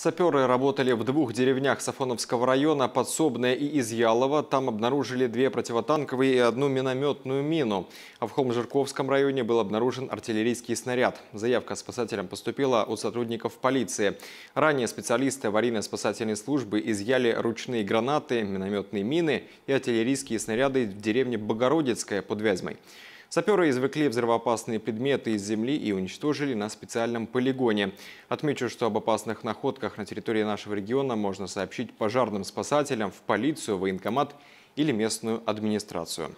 Саперы работали в двух деревнях Сафоновского района, Подсобное и Изъялово. Там обнаружили две противотанковые и одну минометную мину. А в Холмжирковском районе был обнаружен артиллерийский снаряд. Заявка спасателям поступила от сотрудников полиции. Ранее специалисты аварийно-спасательной службы изъяли ручные гранаты, минометные мины и артиллерийские снаряды в деревне Богородицкая под Вязьмой. Саперы извлекли взрывоопасные предметы из земли и уничтожили на специальном полигоне. Отмечу, что об опасных находках на территории нашего региона можно сообщить пожарным спасателям, в полицию, военкомат или местную администрацию.